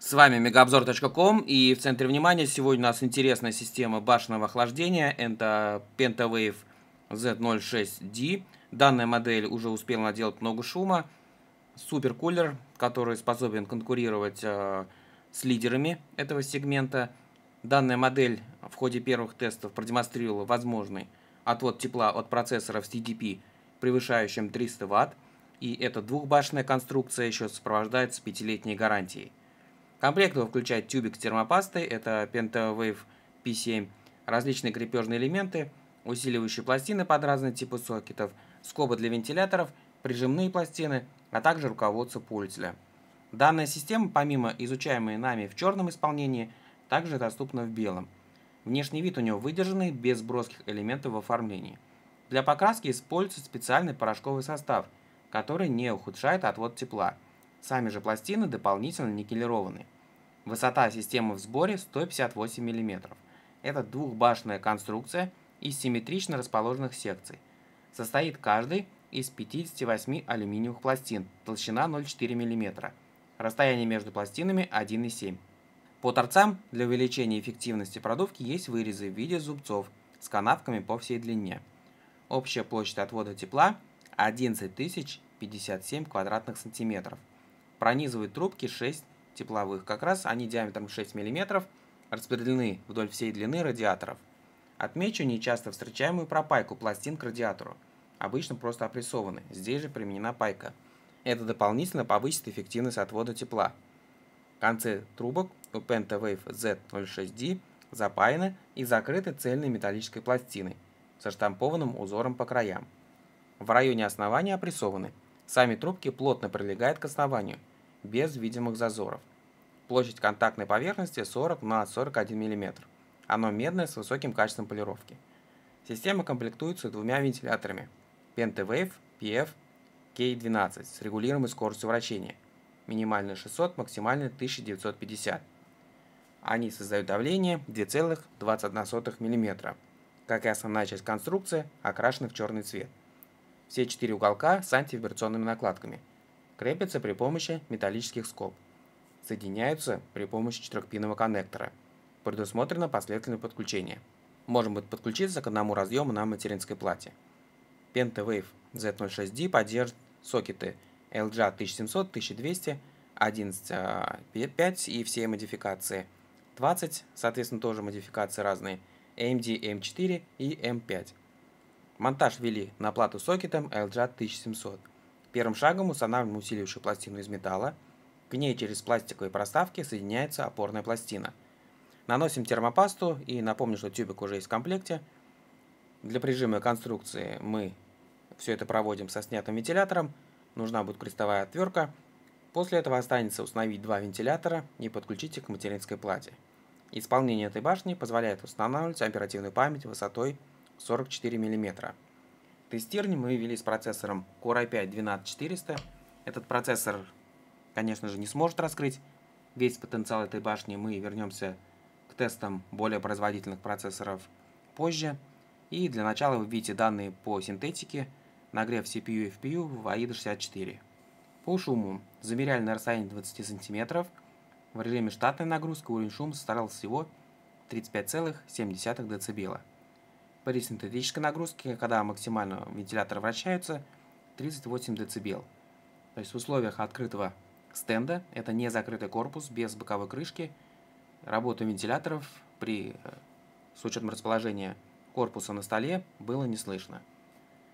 С вами мегаобзор.ком и в центре внимания сегодня у нас интересная система башенного охлаждения. Это PentaWave Z06D. Данная модель уже успела наделать много шума. Супер кулер, который способен конкурировать э, с лидерами этого сегмента. Данная модель в ходе первых тестов продемонстрировала возможный отвод тепла от процессоров с TDP, превышающим 300 Вт. И эта двухбашенная конструкция еще сопровождается пятилетней гарантией. Комплект включает тюбик с термопастой, это PentaWave P7, различные крепежные элементы, усиливающие пластины под разные типы сокетов, скобы для вентиляторов, прижимные пластины, а также руководство пользователя. Данная система, помимо изучаемой нами в черном исполнении, также доступна в белом. Внешний вид у него выдержанный, без броских элементов в оформлении. Для покраски используется специальный порошковый состав, который не ухудшает отвод тепла – Сами же пластины дополнительно никелированы. Высота системы в сборе 158 мм. Это двухбашенная конструкция из симметрично расположенных секций. Состоит каждый из 58 алюминиевых пластин, толщина 0,4 мм. Расстояние между пластинами 1,7 по торцам для увеличения эффективности продувки есть вырезы в виде зубцов с канавками по всей длине. Общая площадь отвода тепла 11 057 квадратных сантиметров пронизывает трубки 6 тепловых. Как раз они диаметром 6 мм распределены вдоль всей длины радиаторов. Отмечу нечасто встречаемую пропайку пластин к радиатору. Обычно просто опрессованы, здесь же применена пайка. Это дополнительно повысит эффективность отвода тепла. Концы трубок у PentaWave Z06D запаяны и закрыты цельной металлической пластиной со штампованным узором по краям. В районе основания опрессованы – Сами трубки плотно прилегают к основанию, без видимых зазоров. Площадь контактной поверхности 40 на 41 мм. Оно медное с высоким качеством полировки. Система комплектуется двумя вентиляторами PentaWave PF K12 с регулируемой скоростью вращения. Минимально 600, максимально 1950. Они создают давление 2,21 мм. Как и основная часть конструкции, окрашены в черный цвет. Все четыре уголка с антивибрационными накладками. Крепятся при помощи металлических скоб. Соединяются при помощи четырехпинного коннектора. Предусмотрено последовательное подключение. Может быть подключиться к одному разъему на материнской плате. PentaWave Z06D поддерживает сокеты LJ 1700, 1200, 11.5 и все модификации. 20, соответственно, тоже модификации разные. AMD M4 и M5. Монтаж ввели на плату сокетом LJ 1700. Первым шагом устанавливаем усиливающую пластину из металла. К ней через пластиковые проставки соединяется опорная пластина. Наносим термопасту и напомню, что тюбик уже есть в комплекте. Для прижима конструкции мы все это проводим со снятым вентилятором. Нужна будет крестовая отвертка. После этого останется установить два вентилятора и подключить их к материнской плате. Исполнение этой башни позволяет устанавливать оперативную память высотой 44 мм. Тестирование мы вели с процессором Core i5-12400. Этот процессор, конечно же, не сможет раскрыть весь потенциал этой башни. Мы вернемся к тестам более производительных процессоров позже. И для начала вы видите данные по синтетике, нагрев CPU и FPU в AIDA64. По шуму замеряли на расстоянии 20 см. В режиме штатной нагрузки уровень шума составлял всего 35,7 дБ. При синтетической нагрузке, когда максимально вентиляторы вращаются, 38 дБ. То есть в условиях открытого стенда, это не закрытый корпус без боковой крышки, работа вентиляторов при, э, с учетом расположения корпуса на столе было не слышно.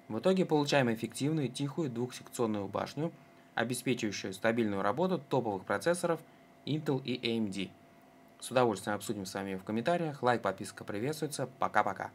В итоге получаем эффективную тихую двухсекционную башню, обеспечивающую стабильную работу топовых процессоров Intel и AMD. С удовольствием обсудим с вами в комментариях. Лайк, подписка приветствуется. Пока-пока.